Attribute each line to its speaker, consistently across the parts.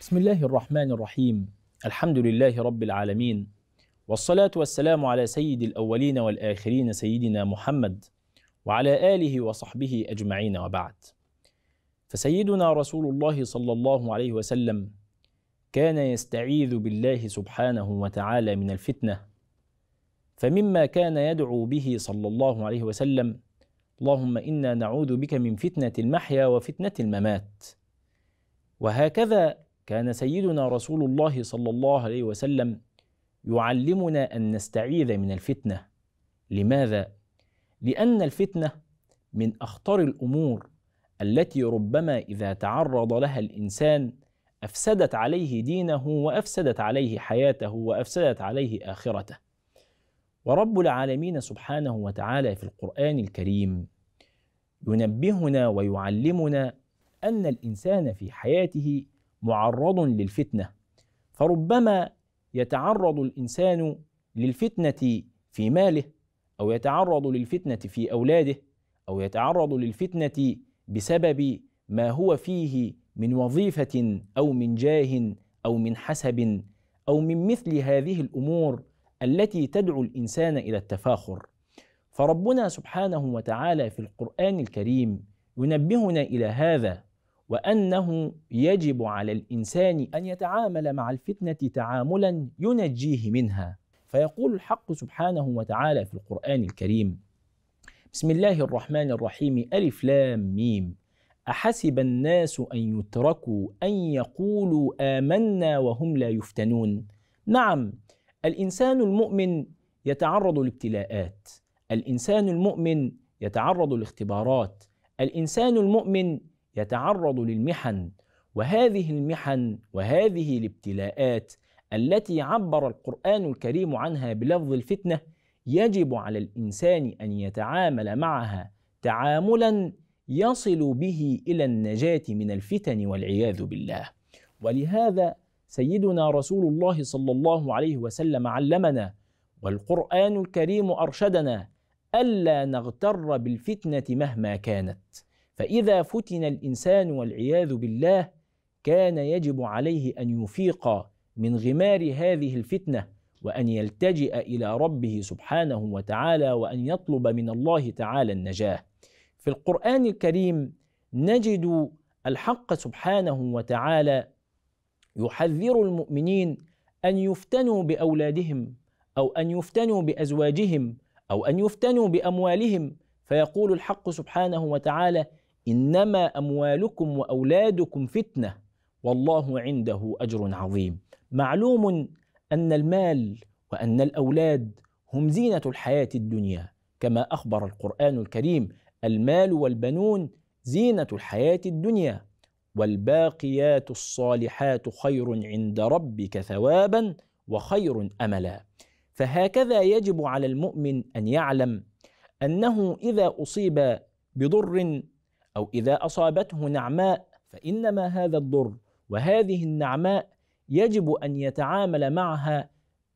Speaker 1: بسم الله الرحمن الرحيم الحمد لله رب العالمين والصلاة والسلام على سيد الأولين والآخرين سيدنا محمد وعلى آله وصحبه أجمعين وبعد فسيدنا رسول الله صلى الله عليه وسلم كان يستعيذ بالله سبحانه وتعالى من الفتنة فمما كان يدعو به صلى الله عليه وسلم اللهم إنا نعوذ بك من فتنة المحيا وفتنة الممات وهكذا كان سيدنا رسول الله صلى الله عليه وسلم يعلمنا ان نستعيذ من الفتنه لماذا لان الفتنه من اخطر الامور التي ربما اذا تعرض لها الانسان افسدت عليه دينه وافسدت عليه حياته وافسدت عليه اخرته ورب العالمين سبحانه وتعالى في القران الكريم ينبهنا ويعلمنا ان الانسان في حياته معرض للفتنه فربما يتعرض الانسان للفتنه في ماله او يتعرض للفتنه في اولاده او يتعرض للفتنه بسبب ما هو فيه من وظيفه او من جاه او من حسب او من مثل هذه الامور التي تدعو الانسان الى التفاخر فربنا سبحانه وتعالى في القران الكريم ينبهنا الى هذا وانه يجب على الانسان ان يتعامل مع الفتنه تعاملا ينجيه منها فيقول الحق سبحانه وتعالى في القران الكريم بسم الله الرحمن الرحيم الف لام ميم احسب الناس ان يتركوا ان يقولوا امنا وهم لا يفتنون نعم الانسان المؤمن يتعرض لابتلاءات الانسان المؤمن يتعرض لاختبارات الانسان المؤمن يتعرض للمحن وهذه المحن وهذه الابتلاءات التي عبر القرآن الكريم عنها بلفظ الفتنة يجب على الإنسان أن يتعامل معها تعاملا يصل به إلى النجاة من الفتن والعياذ بالله ولهذا سيدنا رسول الله صلى الله عليه وسلم علمنا والقرآن الكريم أرشدنا ألا نغتر بالفتنة مهما كانت فإذا فتن الإنسان والعياذ بالله كان يجب عليه أن يفيق من غمار هذه الفتنة وأن يلتجئ إلى ربه سبحانه وتعالى وأن يطلب من الله تعالى النجاة. في القرآن الكريم نجد الحق سبحانه وتعالى يحذر المؤمنين أن يفتنوا بأولادهم أو أن يفتنوا بأزواجهم أو أن يفتنوا بأموالهم فيقول الحق سبحانه وتعالى إنما أموالكم وأولادكم فتنة والله عنده أجر عظيم معلوم أن المال وأن الأولاد هم زينة الحياة الدنيا كما أخبر القرآن الكريم المال والبنون زينة الحياة الدنيا والباقيات الصالحات خير عند ربك ثوابا وخير املا فهكذا يجب على المؤمن ان يعلم انه اذا اصيب بضر أو إذا أصابته نعماء فإنما هذا الضر وهذه النعماء يجب أن يتعامل معها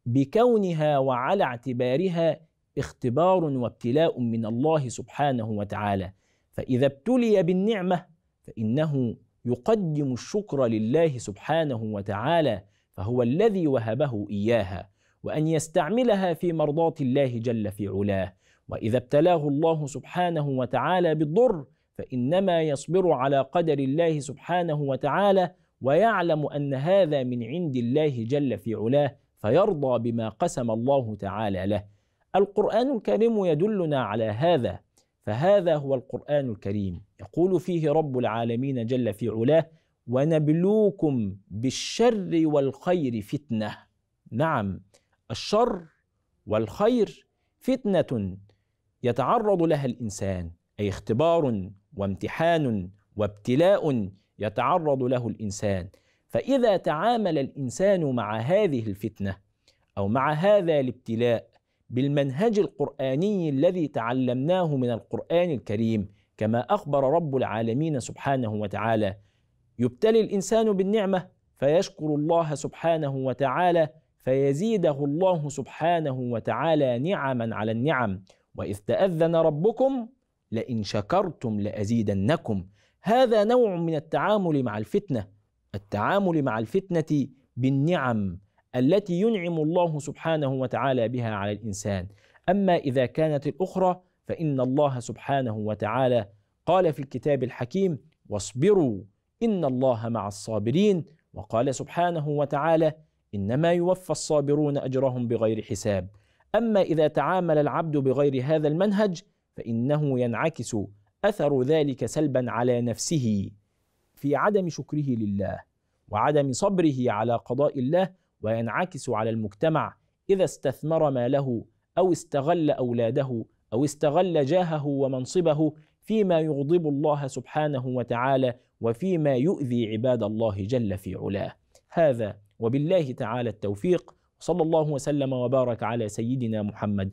Speaker 1: بكونها وعلى اعتبارها اختبار وابتلاء من الله سبحانه وتعالى فإذا ابتلي بالنعمة فإنه يقدم الشكر لله سبحانه وتعالى فهو الذي وهبه إياها وأن يستعملها في مرضات الله جل في علاه وإذا ابتلاه الله سبحانه وتعالى بالضر فإنما يصبر على قدر الله سبحانه وتعالى ويعلم أن هذا من عند الله جل في علاه فيرضى بما قسم الله تعالى له. القرآن الكريم يدلنا على هذا فهذا هو القرآن الكريم يقول فيه رب العالمين جل في علاه ونبلوكم بالشر والخير فتنة. نعم الشر والخير فتنة يتعرض لها الإنسان أي اختبار وامتحان وابتلاء يتعرض له الإنسان فإذا تعامل الإنسان مع هذه الفتنة أو مع هذا الابتلاء بالمنهج القرآني الذي تعلمناه من القرآن الكريم كما أخبر رب العالمين سبحانه وتعالى يبتلي الإنسان بالنعمة فيشكر الله سبحانه وتعالى فيزيده الله سبحانه وتعالى نعما على النعم وإذ تأذن ربكم لئن شكرتم لأزيدنكم هذا نوع من التعامل مع الفتنة التعامل مع الفتنة بالنعم التي ينعم الله سبحانه وتعالى بها على الإنسان أما إذا كانت الأخرى فإن الله سبحانه وتعالى قال في الكتاب الحكيم واصبروا إن الله مع الصابرين وقال سبحانه وتعالى إنما يوفى الصابرون أجرهم بغير حساب أما إذا تعامل العبد بغير هذا المنهج فإنه ينعكس أثر ذلك سلبا على نفسه في عدم شكره لله وعدم صبره على قضاء الله وينعكس على المجتمع إذا استثمر ماله أو استغل أولاده أو استغل جاهه ومنصبه فيما يغضب الله سبحانه وتعالى وفيما يؤذي عباد الله جل في علاه هذا وبالله تعالى التوفيق صلى الله وسلم وبارك على سيدنا محمد